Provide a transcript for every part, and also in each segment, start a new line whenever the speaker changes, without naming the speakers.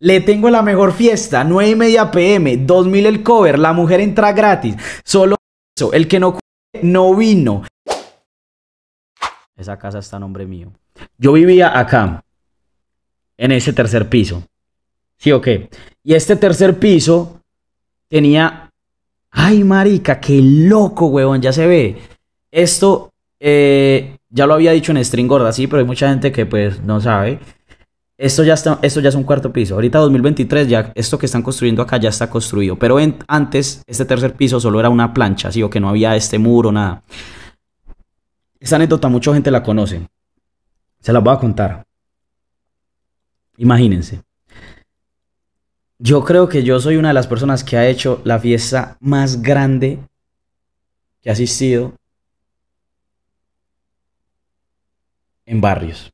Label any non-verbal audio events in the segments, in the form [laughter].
Le tengo la mejor fiesta, 9 y media pm, 2000 el cover, la mujer entra gratis. Solo eso, el que no no vino. Esa casa está en nombre mío. Yo vivía acá, en ese tercer piso. ¿Sí o qué? Y este tercer piso tenía... Ay, marica, qué loco, huevón, ya se ve. Esto, eh, ya lo había dicho en String Gorda, sí, pero hay mucha gente que pues no sabe. Esto ya, esto ya es un cuarto piso. Ahorita 2023 ya esto que están construyendo acá ya está construido. Pero antes este tercer piso solo era una plancha, así o que no había este muro, nada. Esa anécdota mucha gente la conoce. Se la voy a contar. Imagínense. Yo creo que yo soy una de las personas que ha hecho la fiesta más grande que ha asistido en barrios.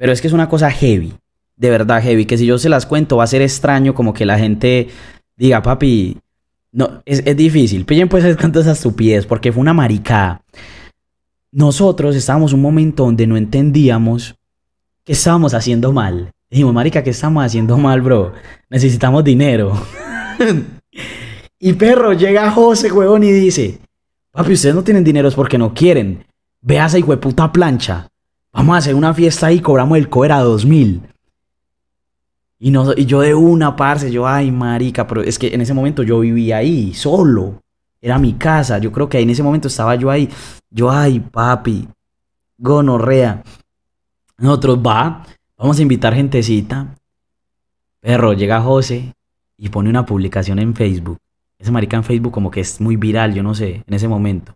Pero es que es una cosa heavy, de verdad heavy, que si yo se las cuento va a ser extraño como que la gente diga, papi, no, es, difícil. Pillen pues es estupidez, porque fue una maricada. Nosotros estábamos un momento donde no entendíamos que estábamos haciendo mal. Dijimos, marica, ¿qué estamos haciendo mal, bro? Necesitamos dinero. [laughs] y perro, llega José, huevón, y dice, papi, ustedes no tienen dinero es porque no quieren. Ve a esa hijo puta plancha. Vamos a hacer una fiesta ahí, cobramos el cover a 2000. Y, no, y yo de una, parce, yo, ay, marica, pero es que en ese momento yo vivía ahí, solo. Era mi casa, yo creo que en ese momento estaba yo ahí. Yo, ay, papi, gonorrea. Nosotros, va, vamos a invitar gentecita. Perro, llega José y pone una publicación en Facebook. Ese marica en Facebook como que es muy viral, yo no sé, en ese momento.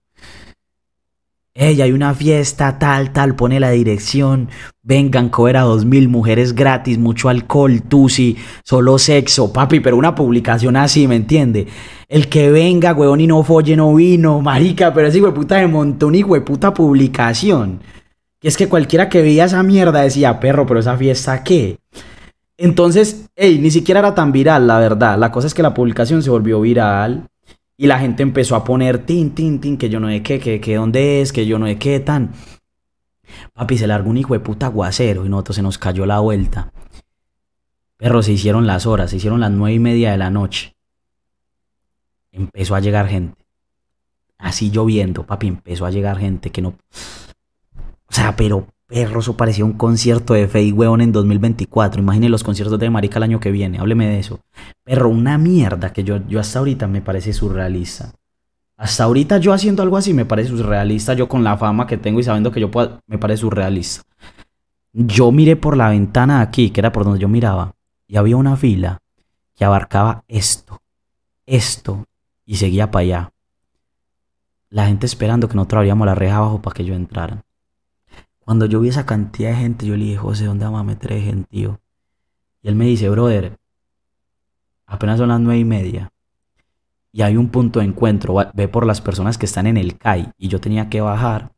Ey, hay una fiesta, tal, tal, pone la dirección, vengan, cobra dos mil mujeres gratis, mucho alcohol, tusi, solo sexo, papi, pero una publicación así, ¿me entiende? El que venga, weón, y no folle, no vino, marica, pero ese puta de montón y puta publicación. Y es que cualquiera que veía esa mierda decía, perro, pero esa fiesta qué. Entonces, hey, ni siquiera era tan viral, la verdad. La cosa es que la publicación se volvió viral. Y la gente empezó a poner tin, tin, tin, que yo no sé qué, que, qué dónde es, que yo no sé qué, tan. Papi, se largó un hijo de puta aguacero y nosotros se nos cayó la vuelta. Pero se hicieron las horas, se hicieron las nueve y media de la noche. Empezó a llegar gente. Así lloviendo, papi, empezó a llegar gente que no. O sea, pero perro, eh, parecía un concierto de Fey, weón, en 2024. Imaginen los conciertos de Marica el año que viene, hábleme de eso. Pero una mierda que yo, yo hasta ahorita me parece surrealista. Hasta ahorita yo haciendo algo así me parece surrealista, yo con la fama que tengo y sabiendo que yo puedo, me parece surrealista. Yo miré por la ventana aquí, que era por donde yo miraba, y había una fila que abarcaba esto, esto, y seguía para allá. La gente esperando que nosotros abríamos la reja abajo para que yo entrara. Cuando yo vi esa cantidad de gente, yo le dije, José, ¿dónde vamos a meter gente, gentío? Y él me dice, brother, apenas son las nueve y media. Y hay un punto de encuentro, ve por las personas que están en el CAI. Y yo tenía que bajar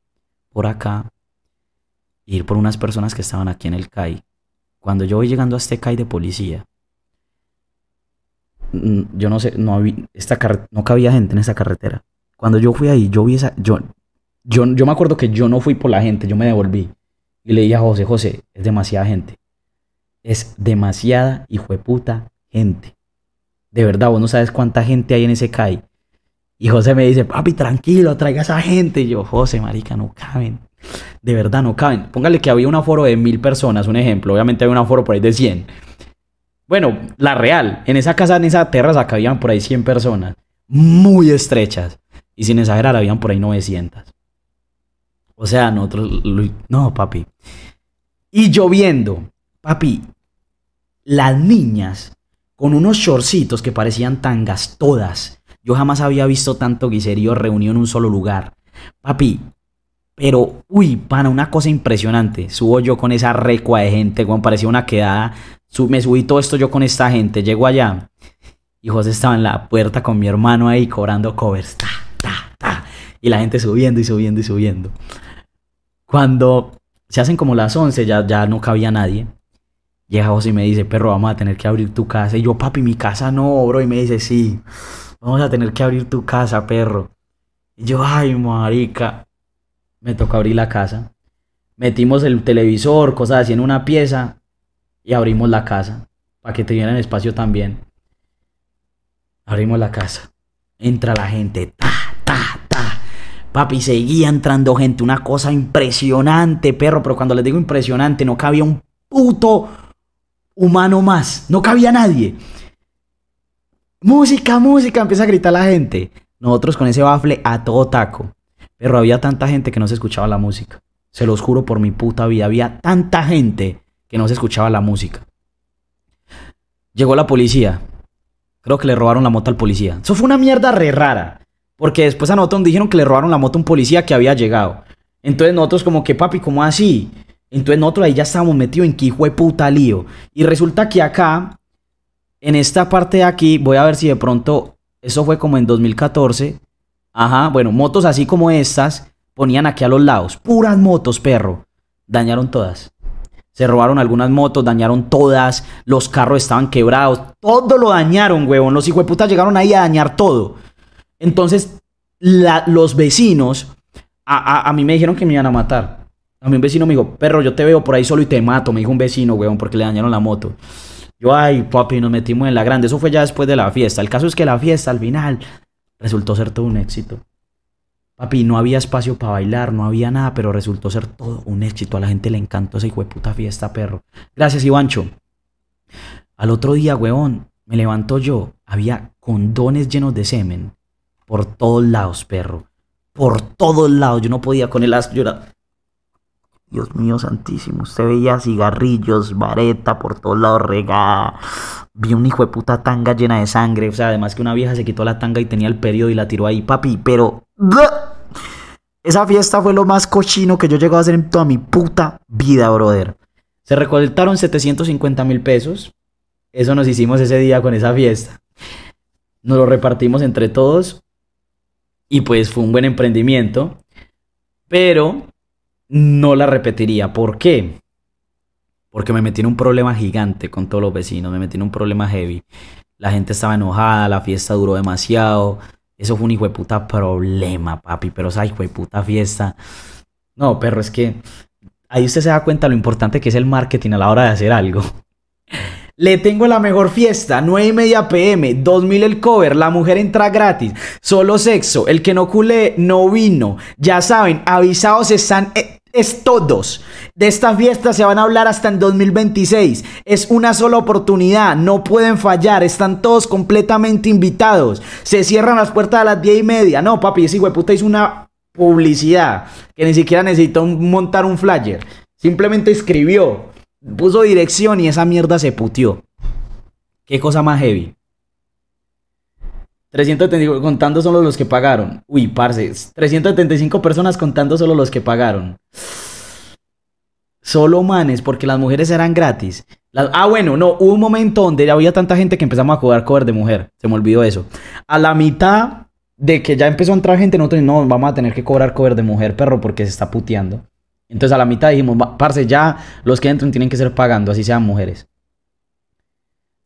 por acá, e ir por unas personas que estaban aquí en el CAI. Cuando yo voy llegando a este CAI de policía, mm, yo no sé, no, había, esta cabía gente en esa carretera. Cuando yo fui ahí, yo vi esa, yo, me acuerdo que yo no fui por la gente, yo me devolví. Y le dije a José, José, es demasiada gente. Es demasiada hijo de puta gente. De verdad, vos no sabes cuánta gente hay en ese CAI. Y José me dice, papi, tranquilo, traiga esa gente. Y yo, José, marica, no caben. De verdad, no caben. Póngale que había un aforo de mil personas, un ejemplo. Obviamente había un aforo por ahí de 100. Bueno, la real. En esa casa, en esa terraza, cabían por ahí 100 personas. Muy estrechas. Y sin exagerar, habían por ahí 900. O sea, nosotros... No, papi. Y lloviendo, papi, las niñas con unos chorcitos que parecían tangas todas. Yo jamás había visto tanto guiserío reunido en un solo lugar. Papi, pero, uy, pana, una cosa impresionante. Subo yo con esa recua de gente, Juan, parecía una quedada. me subí todo esto yo con esta gente. Llego allá y José estaba en la puerta con mi hermano ahí cobrando covers. Y la gente subiendo y subiendo y subiendo. Cuando se hacen como las 11, ya, ya no cabía nadie. Llega José y me dice, perro, vamos a tener que abrir tu casa. Y yo, papi, mi casa no, bro. Y me dice, sí, vamos a tener que abrir tu casa, perro. Y yo, ay, marica. Me tocó abrir la casa. Metimos el televisor, cosas así en una pieza. Y abrimos la casa. Para que te tuvieran espacio también. Abrimos la casa. Entra la gente. Papi, seguía entrando gente, una cosa impresionante, perro, pero cuando les digo impresionante, no cabía un puto humano más, no cabía nadie. Música, música, empieza a gritar la gente. Nosotros con ese bafle a todo taco. Pero había tanta gente que no se escuchaba la música. Se los juro por mi puta vida, había tanta gente que no se escuchaba la música. Llegó la policía. Creo que le robaron la moto al policía. Eso fue una mierda re rara. Porque después a nosotros dijeron que le robaron la moto a un policía que había llegado. Entonces nosotros como que, papi, ¿cómo así? Entonces nosotros ahí ya estábamos metidos en que hijo de puta lío. Y resulta que acá, en esta parte de aquí, voy a ver si de pronto, eso fue como en 2014. Ajá, bueno, motos así como estas ponían aquí a los lados. Puras motos, perro. Dañaron todas. Se robaron algunas motos, dañaron todas. Los carros estaban quebrados. Todo lo dañaron, huevón. Los hijos de puta llegaron ahí a dañar todo. Entonces, los vecinos, a, mí me dijeron que me iban a matar. A mí un vecino me dijo, perro, yo te veo por ahí solo y te mato. Me dijo un vecino, weón, porque le dañaron la moto. Yo, ay, papi, nos metimos en la grande. Eso fue ya después de la fiesta. El caso es que la fiesta, al final, resultó ser todo un éxito. Papi, no había espacio para bailar, no había nada, pero resultó ser todo un éxito. A la gente le encantó ese hijo de puta fiesta, perro. Gracias, Ivancho. Al otro día, weón, me levanto yo. Había condones llenos de semen. Por todos lados, perro. Por todos lados. Yo no podía con el asco. llorar. Dios mío santísimo, usted veía cigarrillos, vareta por todos lados regada. Vi un hijo de puta tanga llena de sangre. O sea, además que una vieja se quitó la tanga y tenía el periodo y la tiró ahí, papi. Pero. Esa fiesta fue lo más cochino que yo llegado a hacer en toda mi puta vida, brother. Se recolectaron 750 mil pesos. Eso nos hicimos ese día con esa fiesta. Nos lo repartimos entre todos y pues fue un buen emprendimiento, pero no la repetiría. ¿Por qué? Porque me metí en un problema gigante con todos los vecinos, me metí en un problema heavy. La gente estaba enojada, la fiesta duró demasiado. Eso fue un hijo de puta problema, papi. Pero esa hijo de puta fiesta. No, perro, es que ahí usted se da cuenta lo importante que es el marketing a la hora de hacer algo. [laughs] Le tengo la mejor fiesta, 9 y media pm, 2000 el cover, la mujer entra gratis, solo sexo, el que no culé no vino. Ya saben, avisados están eh, es todos. De esta fiesta se van a hablar hasta en 2026. Es una sola oportunidad, no pueden fallar, están todos completamente invitados. Se cierran las puertas a las 10 y media. No, papi, ese puta hizo una publicidad que ni siquiera necesitó montar un flyer. Simplemente escribió puso dirección y esa mierda se putió. Qué cosa más heavy. 375 contando solo los que pagaron. Uy, parces. 375 personas contando solo los que pagaron. Solo manes, porque las mujeres eran gratis. ah, bueno, no, hubo un momento donde había tanta gente que empezamos a cobrar cover de mujer. Se me olvidó eso. A la mitad de que ya empezó a entrar gente, nosotros no, vamos a tener que cobrar cover de mujer, perro, porque se está puteando. Entonces a la mitad dijimos, parce, ya los que entran tienen que ser pagando, así sean mujeres.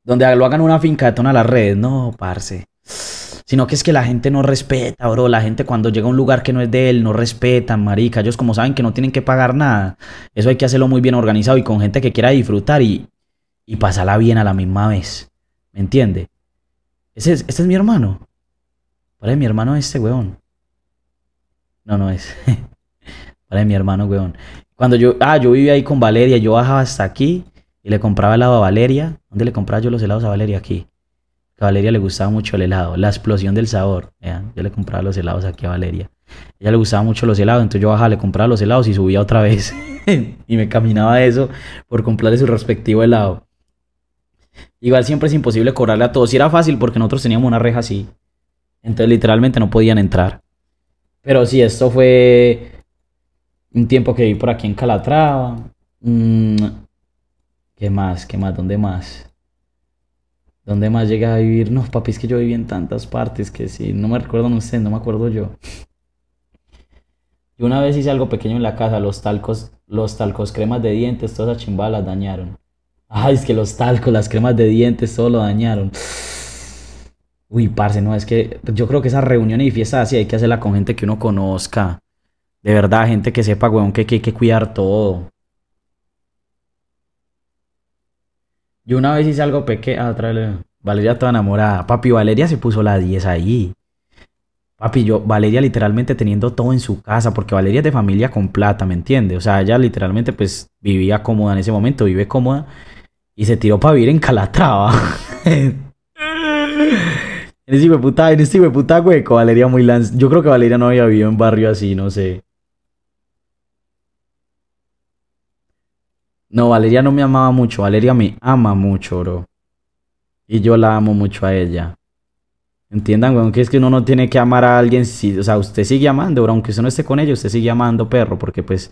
Donde lo hagan una finca de tona las redes, no, parce. Sino que es que la gente no respeta, bro. La gente cuando llega a un lugar que no es de él, no respetan, marica. Ellos como saben que no tienen que pagar nada. Eso hay que hacerlo muy bien organizado y con gente que quiera disfrutar y, y pasarla bien a la misma vez. ¿Me entiende? Ese es, este es mi hermano. Para mi hermano este, weón. No, no es. [laughs] Vale, mi hermano, weón. Cuando yo, ah, yo vivía ahí con Valeria, yo bajaba hasta aquí y le compraba helado a Valeria. ¿Dónde le compraba yo los helados a Valeria? Aquí. A Valeria le gustaba mucho el helado, la explosión del sabor. ¿vean? Yo le compraba los helados aquí a Valeria. ella le gustaba mucho los helados, entonces yo bajaba, le compraba los helados y subía otra vez. [laughs] y me caminaba eso por comprarle su respectivo helado. Igual siempre es imposible cobrarle a todos. Y era fácil porque nosotros teníamos una reja así. Entonces literalmente no podían entrar. Pero sí, esto fue un tiempo que viví por aquí en Calatrava. Mm, ¿Qué más? ¿Qué más? ¿Dónde más? ¿Dónde más llegué a vivir? No, papi, es que yo viví en tantas partes que si no me no sé, no me acuerdo yo. Y una vez hice algo pequeño en la casa, los talcos, los talcos cremas de dientes, todas esa chimba las dañaron. Ay, es que los talcos, las cremas de dientes, todo lo dañaron. Uy, parce, no, es que yo creo que esa reunión y fiesta así hay que hacerla con gente que uno conozca. De verdad, gente que sepa, weón, que, hay que cuidar todo. Yo una vez hice algo pequeño. Ah, otra Valeria toda enamorada. Papi, Valeria se puso la 10 ahí. Papi, yo, Valeria literalmente teniendo todo en su casa, porque Valeria es de familia con plata, ¿me entiendes? O sea, ella literalmente pues vivía cómoda en ese momento, vive cómoda y se tiró para vivir en Calatrava. [laughs] en ese puta, en ese puta hueco, Valeria muy lanz... Yo creo que Valeria no había vivido en barrio así, no sé. No, Valeria no me amaba mucho. Valeria me ama mucho, bro. Y yo la amo mucho a ella. Entiendan, weón, que es que uno no tiene que amar a alguien. Si, o sea, usted sigue amando, bro. Aunque usted no esté con ella, usted sigue amando, perro. Porque, pues,